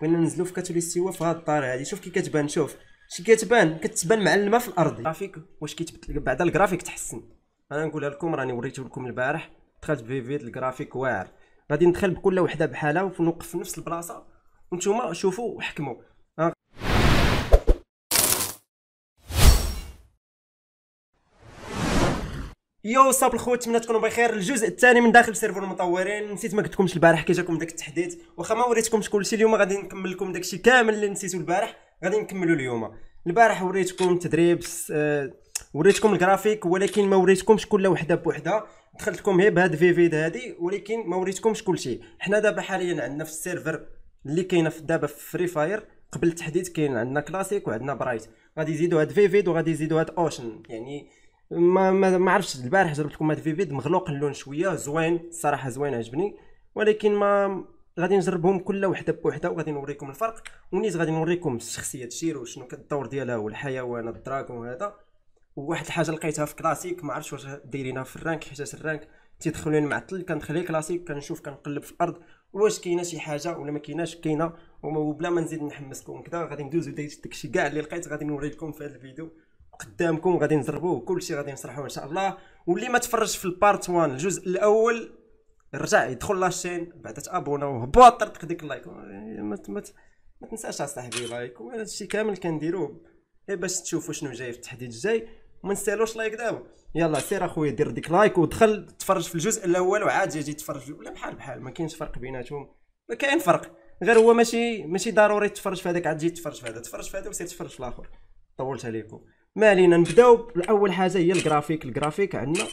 بغينا ننزلو في كاتولي السوا في هاد الطريقه هادي شوف كي كتبان شوف شي كتبان كتبان معلمه في الارض الجرافيك واش كيتبدل بعدا الجرافيك تحسن انا نقولها لكم راني وريته لكم البارح دخلت بفيفيت الجرافيك واعر غادي ندخل بكل وحده بحالها ونوقف في نفس البلاصه وانتم شوفوا وحكموا يو صاب الخوت نتمنى تكونوا بخير الجزء الثاني من داخل سيرفر المطورين نسيت ما قلتلكمش البارح كي جاكم داك التحديث واخا ما وريتكمش كلشي اليوم غادي نكمل لكم داكشي كامل اللي نسيتو البارح غادي نكملو اليوم البارح وريتكم تدريب آه وريتكم الجرافيك ولكن ما وريتكمش كل وحده بوحده دخلت لكم هي بهاد فيفيد هادي ولكن ما وريتكمش كلشي حنا دابا حاليا عندنا في السيرفر اللي كاينه دابا في فري فاير قبل التحديث كاين عندنا كلاسيك وعندنا برايت غادي يزيدوا هاد فيفيد وغادي يزيدوا هاد اوشن يعني ما ما, ما عرفتش البارح جربت لكم هذا فيفيد مغلوق اللون شويه زوين الصراحه زوين عجبني ولكن ما غادي نجربهم كل وحده بوحده وغادي نوريكم الفرق ونيت غادي نوريكم الشخصيه شيرو شنو الدور ديالها والحيوان الدراغون وهذا وواحد الحاجه لقيتها في كلاسيك ما عرفتش واش دايرينها في الرانك حيت الرانك تيدخلوني معطل كنخلي كلاسيك كنشوف كنقلب في الارض واش كاينه شي حاجه ولا ما كايناش كاينه وبلا ما نزيد نحمسكم كذا غادي ندوزو داكشي كاع اللي لقيت غادي نوريكم في هذا الفيديو قدامكم غادي نجربوه كلشي غادي نشرحوه ان شاء الله واللي ما تفرجش في البارت 1 الجزء الاول رجع يدخل لاشين بعد تابونا وهبط طرطق ديك اللايك ما مت ما تنساش اصاحبي لايك وهذا الشيء كامل كنديروه إيه، غير باش تشوفوا شنو جاي في التحديد الجاي وما نسالوش لايك دابا يلا سير اخويا دير ديك لايك ودخل تفرج في الجزء الاول وعاد جي تفرج ولا بحال بحال ما كاينش فرق بيناتهم ما كاين فرق غير هو ماشي ماشي ضروري تفرج في هذاك عاد تجي تفرج في هذا تفرج في هذا وسير تفرج في الاخر طولت عليكم ما علينا نبداو باول حاجه هي الجرافيك الجرافيك عندنا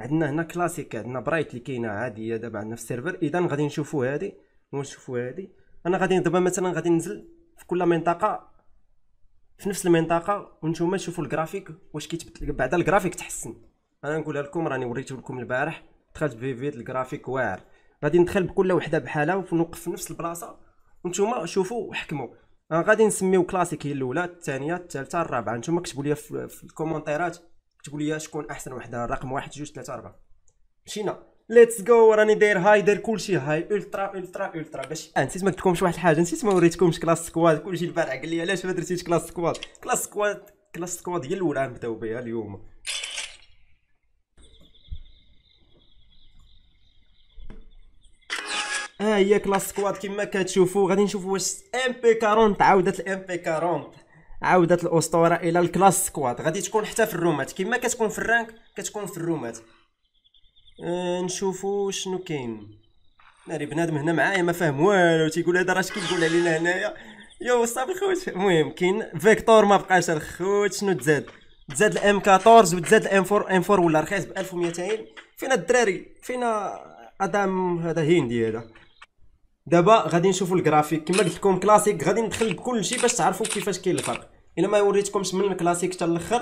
عندنا هنا كلاسيك عندنا برايت اللي كاينه عاديه دابا عندنا في السيرفر اذا غادي نشوفو هادي ونشوفو هادي انا غادي دابا مثلا غادي ننزل في كل منطقه في نفس المنطقه وانتم تشوفوا الجرافيك واش كيتبدل بعد الجرافيك تحسن انا نقولها لكم راني وريته لكم البارح دخلت فيفيت الجرافيك واعر غادي ندخل بكل وحده بحالها ونوقف في نفس البلاصه وانتم شوفوا وحكموا آه، غادي نسميو كلاسيك هي الاولى الثانيه الثالثه الرابعه نتوما كتبوا لي في الكومونتيرات كتبوا لي شكون احسن وحده رقم واحد جوج ثلاثه اربعه مشينا ليتس جو راني داير هاي داير كلشي هاي الترا الترا الترا باش نسيت ما قلت لكمش واحد الحاجه نسيت ما وريتكمش كلاس سكواد كلشي البارح قال لي علاش ما درتيش كلاس سكواد كلاس سكواد كلاس سكواد هي الاولى نبداو بها اليوم ها هي كلاس سكواد كما كتشوفوا غادي نشوفوا واش ام بي 40 عاودت الام بي 40 عاودت الاسطوره الى الكلاس سكواد غادي تكون حتى في الرومات كما كتكون في الرانك كتكون في الرومات آه، نشوفوا شنو كاين ناري بنادم هنا معايا ما فاهم والو تيقول هذا راه كيقول علينا هنايا يا وصافي خوت المهم كاين فيكتور ما بقاش الخوت شنو تزاد تزاد الام 14 وتزاد الام 4 ام 4 ولا رخيص ب 1200 فينا الدراري فينا ادم هذا هندي هذا دابا غادي نشوفوا الجرافيك كما قلت لكم كلاسيك غادي ندخل بكل شيء باش تعرفوا كيفاش كاين الفرق الا ما وريتكمش من الكلاسيك حتى الاخر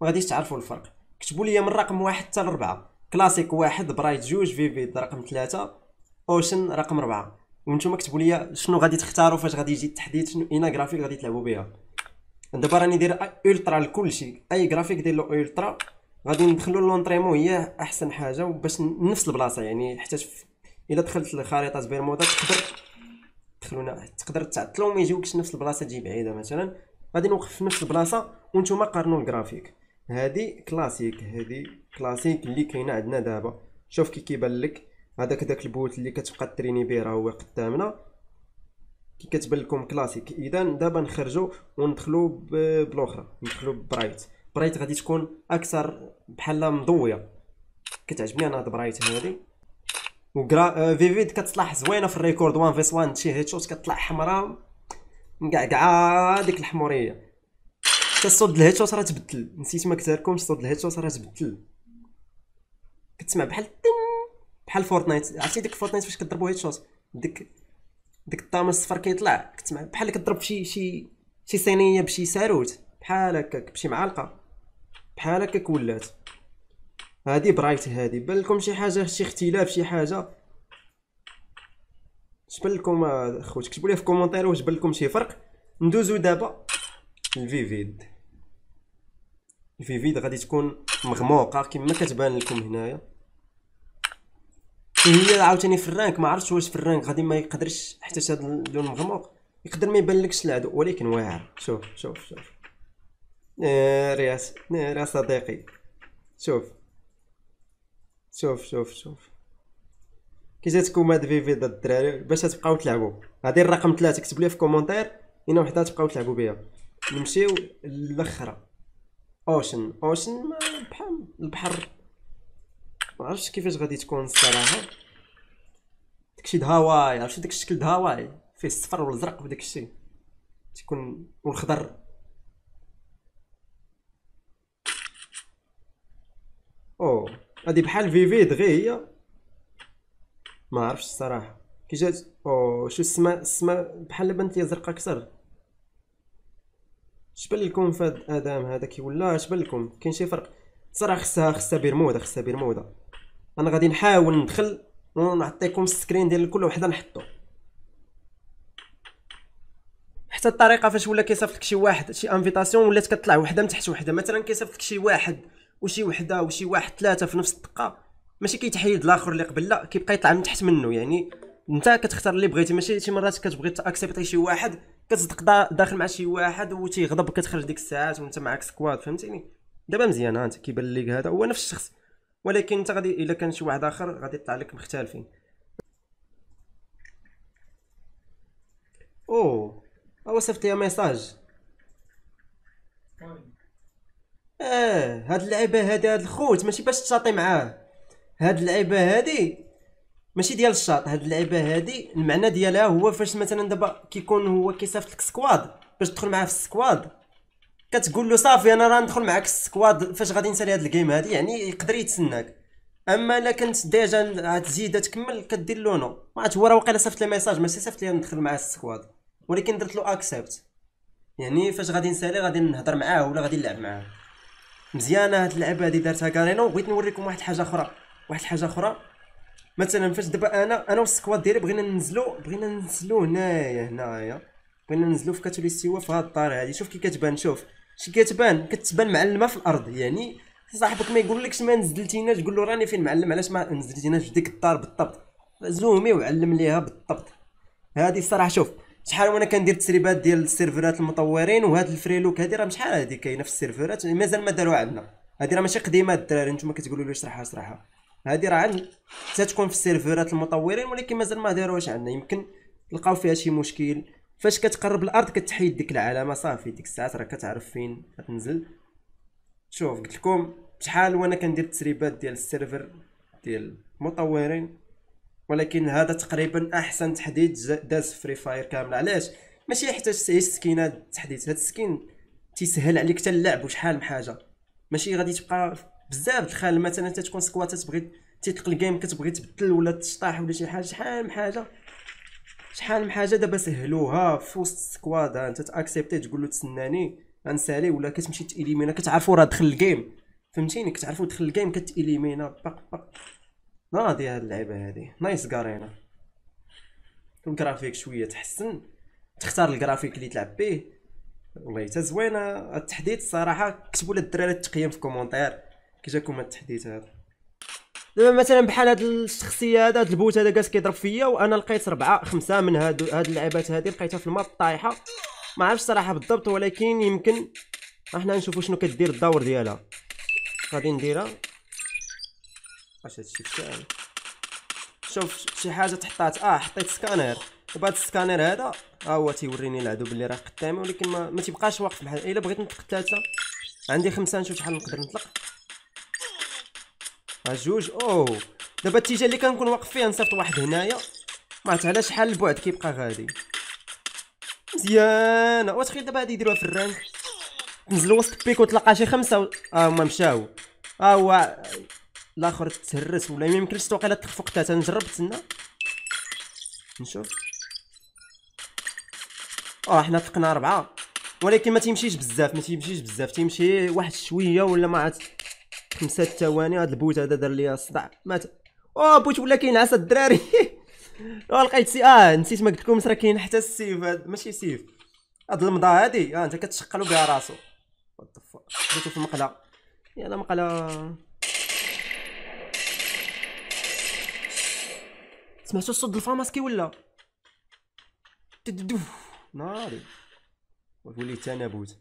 ما غاديش تعرفوا الفرق كتبوا لي من رقم واحد حتى لربعة كلاسيك واحد برايت جوج فيفيد رقم ثلاثة اوشن رقم ربعة وانتم كتبوا لي شنو غادي تختاروا فاش غادي يجي التحديث شنو اينا جرافيك غادي تلعبوا بها دابا راني داير الترا لكل شيء اي جرافيك داير له الترا غادي ندخلوا لونطريمون هي احسن حاجه وباش نفس البلاصه يعني حتى الا دخلت لخريطه بيرمودا تقدر تدخلونا تقدر تعطلهم يجيوكش نفس البلاصه تجي بعيده مثلا غادي نوقف في نفس البلاصه وانتم قارنوا الجرافيك هذه كلاسيك هذه كلاسيك اللي كاينه عندنا دابا شوف كي كيبان لك هذاك داك البوت اللي كتبقى تريني بيه راه هو قدامنا كي كتبان لكم كلاسيك اذا دابا نخرجوا وندخلوا بالاخرى ندخلوا برايت برايت غادي تكون اكثر بحال مضويه كتعجبني انا هاد برايت هذه وكرا آه، فيفيد كتطلع زوينه في الريكورد 1 فيس 1 شي هيد شوت كتطلع حمراء مكعكعه ديك الحموريه حتى صوت الهيد شوت راه تبدل نسيت ما كثركمش صوت الهيد شوت راه تبدل كتسمع بحال تم بحال فورتنايت عرفتي ديك فورتنايت فاش كضربوا هيد شوت ديك ديك الطامه الصفر كيطلع كتسمع بحال كضرب شي شي شي صينيه بشي ساروت بحال هكاك بشي معلقه بحال هكاك ولات هادي برايتي هادي بان لكم شي حاجه شي اختلاف شي حاجه اش بان لكم آه، خوت كتبوا لي في الكومونتير واش بان لكم شي فرق ندوزو دابا الفيفيد الفيفيد غادي تكون مغموقه كما كتبان لكم هنايا هي عاوتاني في الرانك ما عرفتش واش في الرانك غادي ما يقدرش حتى هذا اللون مغموق يقدر ما لكش العدو ولكن واعر شوف شوف شوف ناري آه، آه، يا صديقي شوف شوف شوف شوف كي جاتكم هاد فيفي ضد الدراري باش تبقاو تلعبوا هادي الرقم ثلاثة كتب لي في كومونتير هنا وحده تبقاو تلعبوا بها نمشيو للاخرى اوشن اوشن بحال البحر ما عرفتش كيفاش غادي تكون الصراحه داكشي دهاواي عرفتش داك الشكل دهاواي فيه الصفر والازرق وداك الشيء تيكون والخضر او هذه بحال فيفيد غير هي ما عرفش الصراحه كي جات او شو السما السما بحال البنت لي زرقاء اكثر شبان لكم في ادم هذا كي ولا شبان لكم كاين شي فرق صراحه خصها خصها بيرمودا خصها بيرمودا انا غادي نحاول ندخل ونعطيكم السكرين ديال كل وحده نحطو حتى الطريقه فاش ولا كيصيفط لك شي واحد شي انفيتاسيون ولات كتطلع وحده من تحت وحده مثلا كيصيفط لك شي واحد وشي وحده وشي واحد ثلاثه في نفس الدقه ماشي كيتحيد الاخر اللي قبل كيبقى يطلع من تحت منه يعني انت كتختار اللي بغيتي ماشي شي مرات كتبغي تاكسبتي شي واحد كتصدق داخل مع شي واحد و و كتخرج ديك الساعات وانت معاك سكواد فهمتيني دابا مزيان انت كيبان ليك هذا هو نفس الشخص ولكن انت غادي الا كان شي واحد اخر غادي يطلع لك مختلفين اوه هو صيفط ميساج طيب. اه هاد اللعيبه هادي هاد الخوت ماشي باش تشاطي معاه هاد اللعيبه هادي ماشي ديال الشاط هاد اللعيبه هادي المعنى ديالها هو فاش مثلا دابا كيكون هو كيصيفط لك سكواد باش تدخل معاه في السكواد كتقول له صافي انا راه ندخل معاك السكواد فاش غادي نسالي هاد الجيم هادي يعني يقدر يتسناك اما الا كنت ديجا تزيد تكمل كدير له نو ما عرفت هو راه واقيلا صيفط لي ميساج ماشي صيفط لي ندخل معاه السكواد ولكن درت له اكسبت يعني فاش غادي نسالي غادي نهضر معاه ولا غادي نلعب معاه مزيانه هاد اللعبه هادي دارتها كارينو بغيت نوريكم واحد الحاجه اخرى واحد الحاجه اخرى مثلا فاش دابا انا انا والسكواد ديالي بغينا ننزلو بغينا ننزلو هنايا هنايا بغينا ننزلو في كاتوليسيوا في هاد الدار هادي شوف كي كتبان شوف شي كتبان كتبان معلمه في الارض يعني صاحبك ما يقولكش ما نزلتيناش قول له راني فين معلم علاش ما نزلتيناش في ديك الدار بالضبط زومي وعلم ليها بالضبط هادي الصراحه شوف شحال وانا كندير تسريبات ديال السيرفرات المطورين وهاد الفريلوك هادي راه شحال هادي كاينه في السيرفرات مازال ما داروا عندنا هادي راه ماشي قديمه الدراري نتوما كتقولوا لي اشرحها اشرحها هادي راه عند تتكون في السيرفرات المطورين ولكن مازال ما داروهاش عندنا يمكن تلقاو فيها شي مشكل فاش كتقرب الارض كتحيد ديك العلامه صافي ديك الساعات راه كتعرف فين غتنزل شوف قلت لكم شحال وانا كندير تسريبات ديال السيرفر ديال المطورين ولكن هذا تقريبا احسن تحديث داز فري فاير كامله علاش ماشي يحتاج تعيش سكينات تحديث هاد السكين تيسهل عليك حتى اللعب وشحال من حاجه ماشي غادي تبقى بزاف دخل مثلا انت تكون سكوات تبغي تيطلق الجيم كتبغي تبدل ولا تشطاح ولا شي حاجه شحال من حاجه شحال من حاجه دابا سهلوها في وسط السكواد انت تاكسبتي تقول له تسناني غنسالي ولا كتمشي تيليمينا كتعرفوا راه دخل الجيم فهمتيني كتعرفوا دخل الجيم كتيليمينا باق باق ناضي هاد اللعيبه هادي نايس كارينا الجرافيك شويه تحسن تختار الجرافيك اللي تلعب به والله حتى زوينه التحديث الصراحه كتبوا للدراري التقييم في الكومنتار كي جاكم التحديث هذا دابا مثلا بحال هاد الشخصيه هذا هاد البوت هذا جالس كيضرب فيا وانا لقيت ربعه خمسه من هاد هاد اللعبات هادي لقيتها في الماب طايحه ما عرفتش الصراحه بالضبط ولكن يمكن احنا نشوفوا شنو كدير الدور ديالها غادي نديرها واش هادشي كامل شوف شي حاجه تحطات اه حطيت سكانر وبعد السكانر هذا ها هو تيوريني العدو بلي راه قدامي ولكن ما, ما تيبقاش واقف بحال الا بغيت نطلق ثلاثه عندي خمسه نشوف شحال نقدر نطلق ها جوج او دابا الاتجاه اللي كنكون واقف فيه نصيفط واحد هنايا ما عرفت على شحال البعد كيبقى غادي مزيان واش وتخيل دابا هادي يديروها في الرانك نزل وسط البيك وتلقى شي خمسه و... اه هما مشاو ها آه، هو الاخر تهرس ولا ما يمكنش لا تخفق حتى نجرب تسنى نشوف اه حنا فقنا ربعة ولكن ما تيمشيش بزاف ما تيمشيش بزاف تيمشي واحد شويه ولا ما عاد خمسة ثواني هاد البوت هذا دار ليا صداع مات او آه، بوت ولا كينعس الدراري آه، لقيت سي اه نسيت ما قلت لكم راه كاين حتى السيف هاد ماشي سيف هاد المضى هادي اه انت كتشقلو بها راسو بديتو في المقله يلا مقله سمعتو صوت الفاماسكي ولا تدوف ناري وتولي تنابوت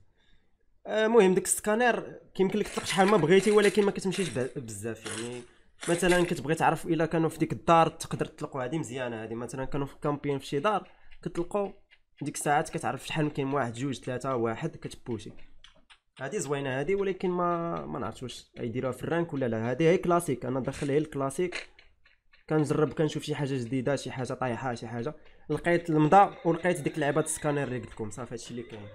المهم آه، داك السكانير كيمكن لك تطلق شحال ما بغيتي ولكن ما كتمشيش بزاف يعني مثلا كتبغي تعرف الا كانوا في ديك الدار تقدر تطلقوا هادي مزيانه هادي مثلا كانوا في كامبين في شي دار كتلقوا ديك الساعات كتعرف شحال كاين واحد جوج ثلاثه واحد كتبوشي هادي زوينه هادي ولكن ما ما نعرفش واش يديروها في الرانك ولا لا هادي هي كلاسيك انا دخل هي الكلاسيك كنجرب كنشوف شي حاجه جديده شي حاجه طايحه شي حاجه لقيت المضى ولقيت ديك اللعبه السكانر اللي قلت لكم صافي هادشي اللي كاين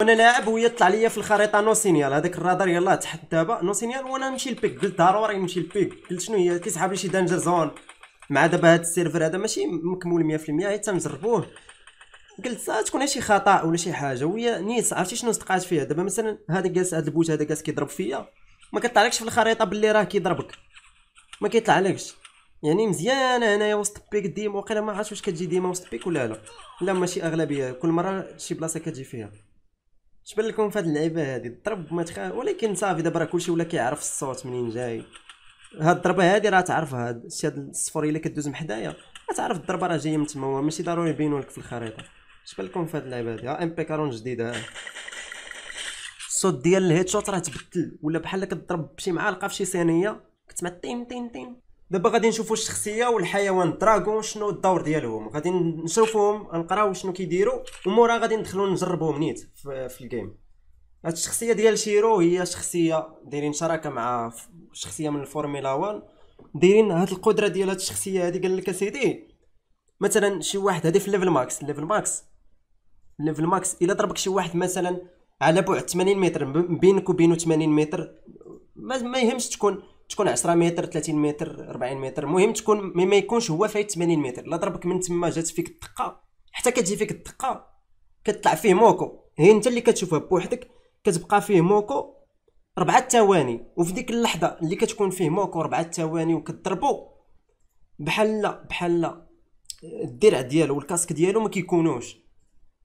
وانا لاعب وهي طلع ليا في الخريطه نو سينيال هذاك الرادار يلاه تحت دابا نو سينيال وانا نمشي لبيك قلت ضروري نمشي لبيك قلت شنو هي كيسحب لي شي دانجر زون مع دابا هاد السيرفر هذا ماشي مكمول 100% حتى نجربوه قلت تكون شي خطا ولا شي حاجه وهي نيت عرفتي شنو صدقات فيها دابا مثلا هذا جالس هذا البوت هذا جالس كيضرب فيا ما كطلعلكش في الخريطه باللي راه كيضربك ما كيطلعلكش يعني مزيانه هنايا وسط البيك ديما وقيلا ما عرفتش واش كتجي ديما وسط البيك ولا لا لا ماشي اغلبيه كل مره شي بلاصه كتجي فيها اش بان لكم في هاد اللعيبه هادي الضرب ما تخا ولكن صافي دابا راه كلشي ولا كيعرف الصوت منين جاي هاد الضربه هادي راه تعرفها هاد الشيء هاد الصفر الا كدوز من حدايا تعرف الضربه راه جايه من تما ماشي ضروري يبينوا لك في الخريطه اش بان لكم في هاد اللعيبه هادي ها ام بي كارون جديده الصوت ديال الهيد شوت راه تبدل ولا بحال كضرب بشي معلقه في شي صينيه كتسمع تيم تيم تيم دابا غادي نشوفوا الشخصيه والحيوان دراغون شنو الدور ديالهم غادي نشوفوهم نقراو شنو كيديروا ومورا غادي ندخلوا نجربوهم نيت في, في الجيم هاد الشخصيه ديال شيرو هي شخصيه دايرين شراكه مع شخصيه من الفورميلا 1 دايرين هاد القدره ديال هاد الشخصيه هادي قال لك اسيدي مثلا شي واحد هادي في ليفل ماكس ليفل ماكس ليفل ماكس الا ضربك شي واحد مثلا على بعد 80 متر بينك وبينه 80 متر ما, ما يهمش تكون تكون 10 متر 30 متر 40 متر المهم تكون ما يكونش هو فايت 80 متر لا ضربك من تما جات فيك الدقه حتى كتجي فيك الدقه كتطلع فيه موكو هي انت اللي كتشوفها بوحدك كتبقى فيه موكو ربعة ثواني وفي ديك اللحظه اللي كتكون فيه موكو ربعة ثواني وكتضربو بحال لا بحال لا الدرع ديالو والكاسك ديالو ما كيكونوش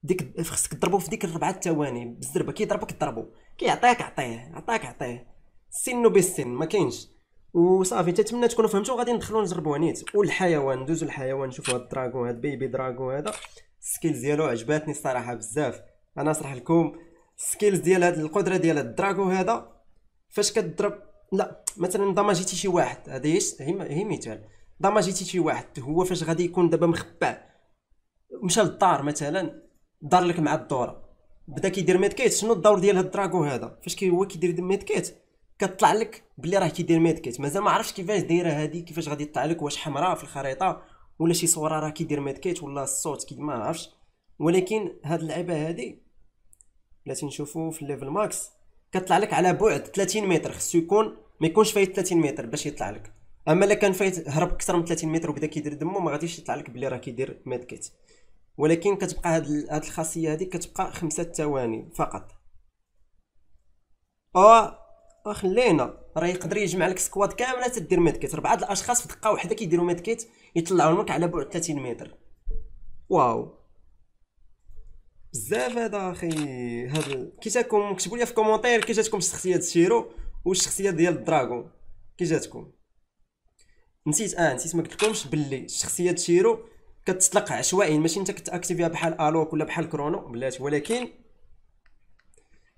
ديك خصك تضربو في ديك الربعة ثواني بالزربه كيضربك ضربو كيعطيك عطيه عطاك عطيه سنو بالسن ما كاينش وصافي تتمنى تكونوا فهمتوا غادي ندخلوا نجربوا نيت والحيوان ندوزو الحيوان نشوفوا هاد الدراغون هاد بيبي دراغون هذا السكيلز ديالو عجباتني الصراحه بزاف انا نصرح لكم السكيلز ديال هاد القدره ديال الدراغون هذا فاش كتضرب لا مثلا داماجيتي شي واحد هذه هي مثال داماجيتي شي واحد هو فاش غادي يكون دابا مخبع مشى للدار مثلا دار لك مع الدوره بدا كيدير ميدكيت شنو الدور ديال هاد الدراغون هذا فاش هو كيدير ميدكيت كطلع لك بلي راه كيدير ميدكيت مازال ما عرفتش كيفاش دايره هذه كيفاش غادي تطلع لك واش حمراء في الخريطه ولا شي صوره راه كيدير ميدكيت ولا الصوت كي ما عرفتش ولكن هاد اللعبه هادي بلاتي نشوفو في الليفل ماكس كطلع لك على بعد 30 متر خصو يكون ما يكونش فايت 30 متر باش يطلع لك اما الا كان فايت هرب اكثر من 30 متر وبدا كيدير دمو ما غاديش يطلع لك بلي راه كيدير ميدكيت ولكن كتبقى هاد هاد الخاصيه هادي كتبقى خمسة ثواني فقط او آه، خلينا راه يقدر يجمع لك سكواد كامله تدير ميدكيت اربعه د الاشخاص في دقه واحده كيديروا ميدكيت يطلعوا لك على بعد 30 متر واو بزاف هذا اخي هذا كي جاتكم كتبوا لي في الكومونتير كي جاتكم شخصيه شيرو والشخصيه ديال الدراغون كي جاتكم نسيت اه نسيت ما قلتلكمش باللي الشخصيه شيرو كتطلق عشوائيا ماشي انت كتاكتيفيها بحال الوك ولا بحال كرونو بلاتي ولكن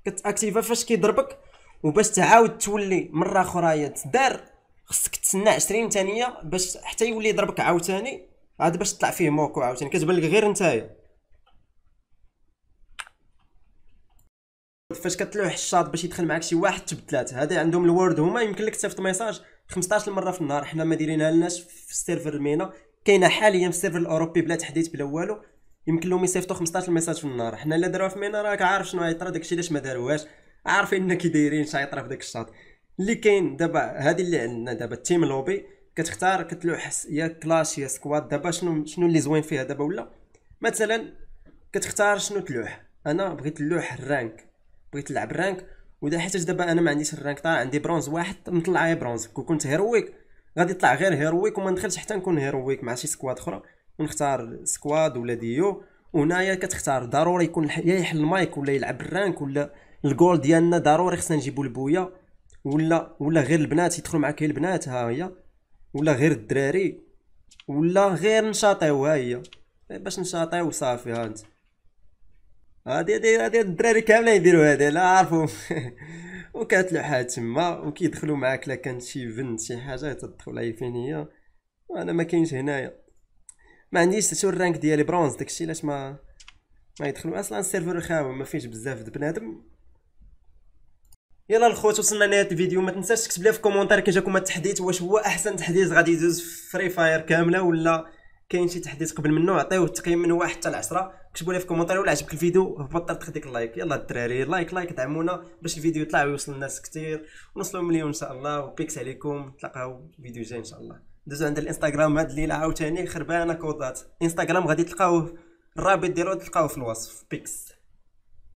كتاكتيفها فاش كيضربك وباش تعاود تولي مره اخرى تدار خصك تسنى 20 ثانيه باش حتى يولي يضربك عاوتاني عاد باش تطلع فيه موكو عاوتاني كتبان لك غير نتايا فاش كتلوح الشاط باش يدخل معاك شي واحد تبدلات هذا عندهم الوورد هما يمكن لك تصيفط ميساج 15 مره في النهار حنا ما دايرينها لناش في السيرفر المينا كاينه حاليا في السيرفر الاوروبي بلا تحديث بلا والو يمكن لهم يصيفطوا 15 ميساج في النهار حنا الا داروها في مينا راك عارف شنو غيطرا داكشي علاش ما داروهاش عارفين كي دايرين شايطره في داك الشاط اللي كاين دابا هذه اللي عندنا دابا التيم لوبي كتختار كتلوح يا كلاش يا سكواد دابا شنو شنو اللي زوين فيها دابا ولا مثلا كتختار شنو تلوح انا بغيت نلوح الرانك بغيت نلعب الرانك ودا حيت دابا انا ما عنديش الرانك طالع عندي برونز واحد غير برونز كون كنت هيرويك غادي يطلع غير هيرويك وما ندخلش حتى نكون هيرويك مع شي سكواد اخرى ونختار سكواد ولا ديو وهنايا كتختار ضروري يكون يا يحل المايك ولا يلعب الرانك ولا الجول ديالنا ضروري خصنا نجيبو البويا ولا ولا غير البنات يدخلوا معاك البنات ها هي ولا غير الدراري ولا غير نشاطيو ها هي إيه، باش نشاطيو صافي ها انت هادي هادي هادي الدراري كاملين يديروا هادي لا عارفهم وكتلوحها تما وكيدخلوا معاك لا كانت شي بنت شي حاجه تدخل اي فين هي انا ما كاينش هنايا ما عنديش حتى الرانك ديالي برونز داكشي علاش ما ما يدخلوا اصلا السيرفر خاوي ما فيهش بزاف د بنادم يلا الخوت وصلنا لنهايه الفيديو ما تنساش تكتب لي في الكومونتير كي جاكم التحديث واش هو احسن تحديث غادي يدوز في فري فاير كامله ولا كاين شي تحديث قبل منه عطيوه التقييم من واحد حتى ل10 كتبوا لي في الكومونتير ولا عجبك الفيديو هبط تخديك اللايك يلا الدراري لايك لايك دعمونا باش الفيديو يطلع ويوصل للناس كثير ونوصلوا مليون ان شاء الله وبيكس عليكم نتلاقاو فيديو جاي ان شاء الله دوزو عند الانستغرام هاد الليله عاوتاني خربانه كودات انستغرام غادي تلقاوه الرابط ديالو تلقاوه في الوصف بيكس